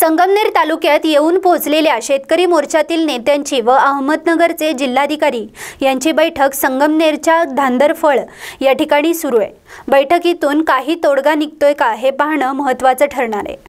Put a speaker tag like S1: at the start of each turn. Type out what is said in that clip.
S1: संगमनेर तालुक्यात येऊन पोहोचलेल्या शेतकरी मोर्चातील नेत्यांची व अहमदनगरचे जिल्हाधिकारी यांची बैठक संगमनेरच्या धांदरफळ या ठिकाणी सुरू आहे बैठकीतून काही तोडगा निघतोय का हे पाहणं महत्त्वाचं ठरणार आहे